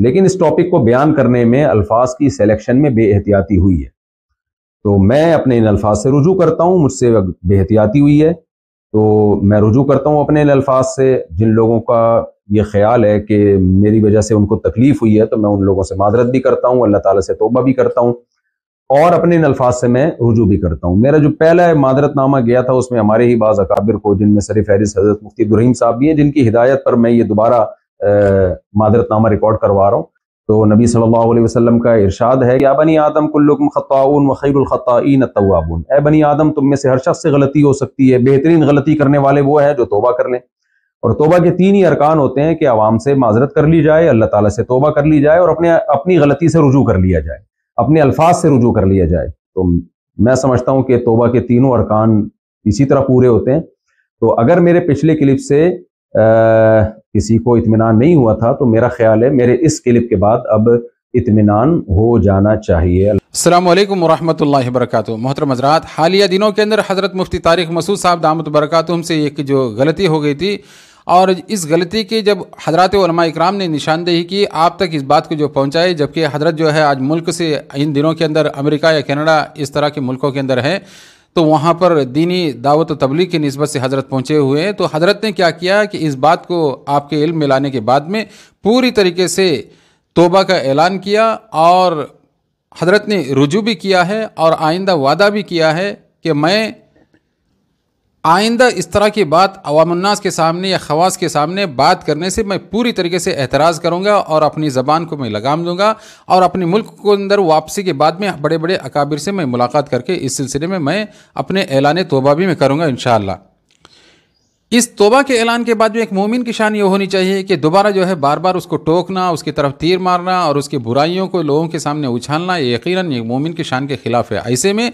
लेकिन इस टॉपिक को बयान करने में अल्फाज की सिलेक्शन में बेहतियाती हुई है तो मैं अपने इन अल्फाज से रुजू करता हूँ मुझसे बेहतियाती हुई है तो मैं रुजू करता हूँ अपने इन अल्फाज से जिन लोगों का ये ख्याल है कि मेरी वजह से उनको तकलीफ हुई है तो मैं उन लोगों से माजरत भी करता हूँ अल्लाह ताला से तोबा भी करता हूँ और अपने इन अल्फाज से मैं रुजू भी करता हूँ मेरा जो पहला मादरतनामा गया था उसमें हमारे ही बाज़ अकाबिर को जिनमें सर फहरिस हजरत मुफ्ती दुरहीम साहब भी हैं जिनकी हिदायत पर मैं ये दोबारा मादरतनामा रिकॉर्ड करवा रहा हूँ तो नबी सल्लल्लाहु अलैहि वसल्लम का इरशाद है या बनी आदम कुल्लुकुम खताउन व तवाबुन ए बनी आदम तुम में से हर शख्स से गलती हो सकती है बेहतरीन गलती करने वाले वो है जो तोबा कर लें और तोबा के तीन ही अरकान होते हैं कि आवाम से माजरत कर ली जाए अल्लाह ताला से तोबा कर ली जाए और अपने अपनी गलती से रुजू कर लिया जाए अपने अल्फाज से रुजू कर लिया जाए तो मैं समझता हूँ कि तोबा के तीनों अरकान इसी तरह पूरे होते हैं तो अगर मेरे पिछले क्लिप से आ, किसी को इतमान नहीं हुआ था तो मेरा ख्याल है मेरे इस क्लिप के बाद अब इतमान हो जाना चाहिए अल्लाम वरहमल वरक मोहतरम हजरात हालिया दिनों के अंदर हज़रत मुफ्ती तारिक मसूद साहब दामद बरकत से एक जो गलती हो गई थी और इस गलती की जब हजरत इकराम ने निशानदेही की आप तक इस बात को जो पहुंचाए जबकि हजरत जो है आज मुल्क से इन दिनों के अंदर अमेरिका या कनाडा इस तरह के मुल्कों के अंदर हैं तो वहाँ पर दीनी दावत तबलीग की नस्बत से हज़रत पहुँचे हुए हैं तो हज़रत ने क्या किया कि इस बात को आपके इल्म में लाने के बाद में पूरी तरीके से तोबा का ऐलान किया और हज़रत ने रुजू भी किया है और आइंदा वादा भी किया है कि मैं आइंदा इस तरह की बात अवामन्नास के सामने या खवास के सामने बात करने से मैं पूरी तरीके से एतराज़ करूँगा और अपनी ज़बान को मैं लगाम दूँगा और अपने मुल्क को अंदर वापसी के बाद में बड़े बड़े अकाबिर से मैं मुलाकात करके इस सिलसिले में मैं अपने ऐलान तोबा भी मैं करूँगा इन इस तोबा के ऐलान के बाद में एक मोमिन की शान ये होनी चाहिए कि दोबारा जो है बार बार उसको टोकना उसकी तरफ तीर मारना और उसकी बुराइयों को लोगों के सामने उछालना ये यकीन ये मोमिन की शान के खिलाफ है ऐसे में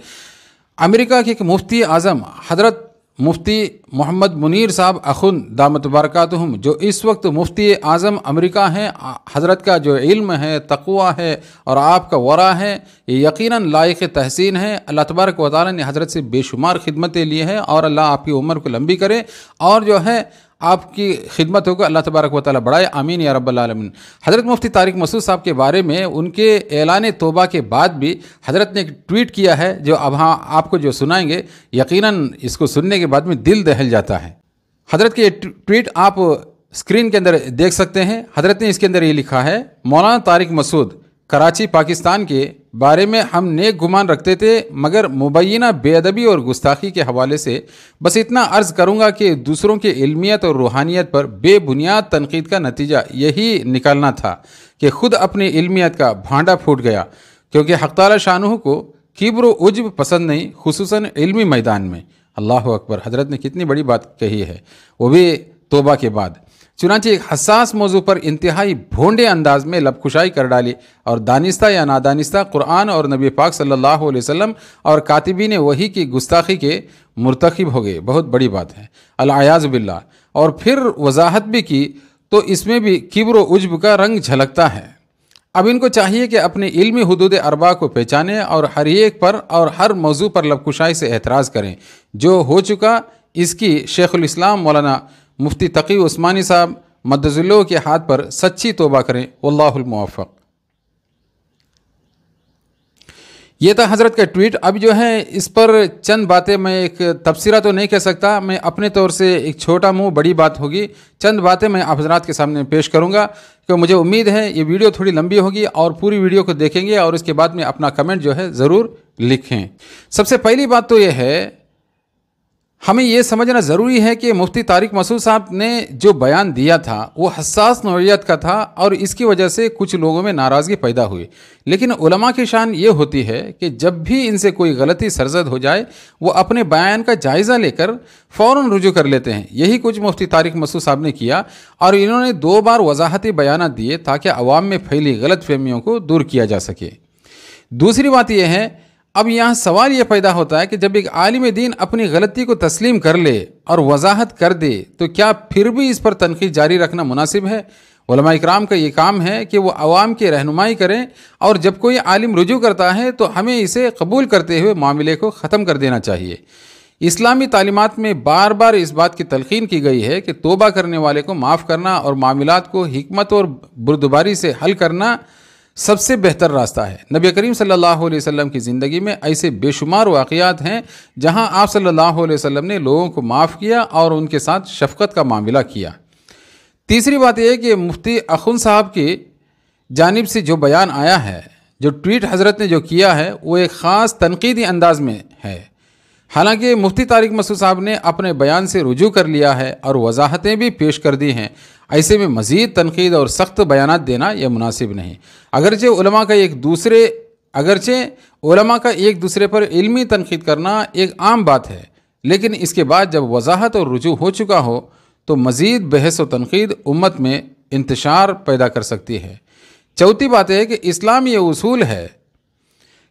अमेरिका के एक मुफ्ती आज़म हजरत मुफ्ती मोहम्मद मुनीर साहब अखुन दामत बरकतहम जो इस वक्त मुफ्ती आज़म अमेरिका हैं हज़रत का जो इल्म है तकवा है और आपका वरा है ये यकीनन लायक तहसीन है अल्लाह तबारक वाली ने हज़रत से बेशुमार खिदमतें ली हैं और अल्लाह आपकी उम्र को लंबी करे और जो है आपकी खिदमत होकर अल्लाह तबारक व ताली बढ़ाए आमीन या रबालमिन हज़रत मुफ्ती तारिक मसूद साहब के बारे में उनके ऐलान तोबा के बाद भी हज़रत ने एक ट्वीट किया है जो अब हाँ आपको जो सुनाएंगे यकीनन इसको सुनने के बाद में दिल दहल जाता है हज़रत के ट्वीट आप स्क्रीन के अंदर देख सकते हैं हज़रत ने इसके अंदर ये लिखा है मौलाना तारिक मसूद कराची पाकिस्तान के बारे में हम नेक गुमान रखते थे मगर मुबैना बेअदबी और गुस्ताखी के हवाले से बस इतना अर्ज़ करूँगा कि दूसरों के इल्मियत और रूहानियत पर बेबुनियाद तनकीद का नतीजा यही निकालना था कि खुद अपनी इल्मियत का भांडा फूट गया क्योंकि हकताला शाहू को किब्र उज्ब पसंद नहीं खसूस इल्मी मैदान में अल्लाह अकबर हजरत ने कितनी बड़ी बात कही है वो भी तोबा के बाद चुनाचे एक हसास मौजू पर इंतहाई भोंडे अंदाज में लबकुशाई कर डाली और दानिस्ता या नादानिस्ता कुरान और नबी पाक सल्लल्लाहु अलैहि वसल्लम और कातिबी वही की गुस्ताखी के मुरतखब हो गए बहुत बड़ी बात है अलायाज़ बिल्ला और फिर वजाहत भी की तो इसमें भी किब्र उज्ब का रंग झलकता है अब इनको चाहिए कि अपने इल्मी हदूद अरबा को पहचानें और हर एक पर और हर मौजू पर लबकुशाई से एतराज़ करें जो हो चुका इसकी शेखुल इस्लाम मौलाना मुफ्ती तकी उस्मानी साहब मदजुल्लो के हाथ पर सच्ची तोबा करें वल्लाफ़ ये था हज़रत का ट्वीट अब जो है इस पर चंद बातें मैं एक तबसरा तो नहीं कह सकता मैं अपने तौर से एक छोटा मुंह बड़ी बात होगी चंद बातें मैं आप हजरात के सामने पेश करूंगा क्योंकि मुझे उम्मीद है ये वीडियो थोड़ी लंबी होगी और पूरी वीडियो को देखेंगे और इसके बाद में अपना कमेंट जो है ज़रूर लिखें सबसे पहली बात तो यह है हमें यह समझना ज़रूरी है कि मुफ्ती तारिक मसूद साहब ने जो बयान दिया था वो हसास नौीयत का था और इसकी वजह से कुछ लोगों में नाराज़गी पैदा हुई लेकिन उलमा की शान ये होती है कि जब भी इनसे कोई गलती सरजद हो जाए वो अपने बयान का जायज़ा लेकर फ़ौर रुजू कर लेते हैं यही कुछ मुफ्ती तारिक मसूद साहब ने किया और इन्होंने दो बार वजाहती बयान दिए ताकि अवाम में फैली गलत फहमियों को दूर किया जा सके दूसरी बात यह है अब यहाँ सवाल यह पैदा होता है कि जब एक आलिम दीन अपनी गलती को तस्लीम कर ले और वजाहत कर दे तो क्या फिर भी इस पर तनखीद जारी रखना मुनासिब है वलमा इकराम का ये काम है कि वो आवाम की रहनुमाई करें और जब कोई आलिम रुजू करता है तो हमें इसे कबूल करते हुए मामले को ख़त्म कर देना चाहिए इस्लामी तालीमत में बार बार इस बात की तलखीन की गई है कि तोबा करने वाले को माफ़ करना और मामला को हमत और बुरदबारी से हल करना सबसे बेहतर रास्ता है नबी करीम सल्लल्लाहु अलैहि वसल्लम की ज़िंदगी में ऐसे बेशुमार वाक़ात हैं जहां आप सल्लल्लाहु अलैहि वसल्लम ने लोगों को माफ़ किया और उनके साथ शफकत का मामला किया तीसरी बात यह कि मुफ्ती अखुन साहब की जानब से जो बयान आया है जो ट्वीट हज़रत ने जो किया है वो एक ख़ास तनकीदी अंदाज में है हालांकि मुफ्ती तारिक मसूद साहब ने अपने बयान से रुजू कर लिया है और वजाहतें भी पेश कर दी हैं ऐसे में मज़ीद तनकीद और सख्त बयान देना यह मुनासिब नहीं अगरचे उलमा का एक दूसरे अगरचे उलमा का एक दूसरे पर इल्मी तनकीद करना एक आम बात है लेकिन इसके बाद जब वजाहत और रुजू हो चुका हो तो मज़ीद बहस व तनकीद उम्मत में इंतशार पैदा कर सकती है चौथी बात यह है कि इस्लाम ये उसूल है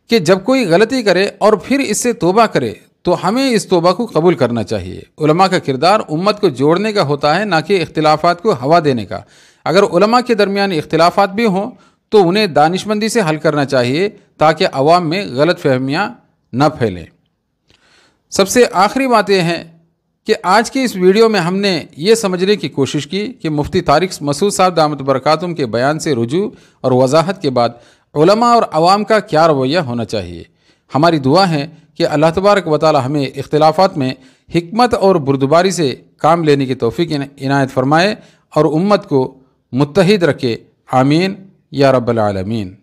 कि जब कोई गलती करे और फिर इससे तोबा करे तो हमें इस तोबा को कबूल करना चाहिए उलमा का किरदार उम्मत को जोड़ने का होता है ना कि इख्तलाफात को हवा देने का अगर उलमा के दरमियान इख्तलाफात भी हों तो उन्हें दानिशमंदी से हल करना चाहिए ताकि अवाम में गलत फहमियाँ न फैलें सबसे आखिरी बात यह है कि आज की इस वीडियो में हमने ये समझने की कोशिश की कि मुफ्ती तारिक मसूद साहब दामद बरक़ातम के बयान से रुजू और वजाहत के बाद और आवाम का क्या रवैया होना चाहिए हमारी दुआ है कि अल्लाह तबारक वाली हमें इख्लाफा में हमत और बुरदबारी से काम लेने की तोफ़ी इनायत फरमाए और उम्मत को मुतहद रखे आमीन या रबालमीन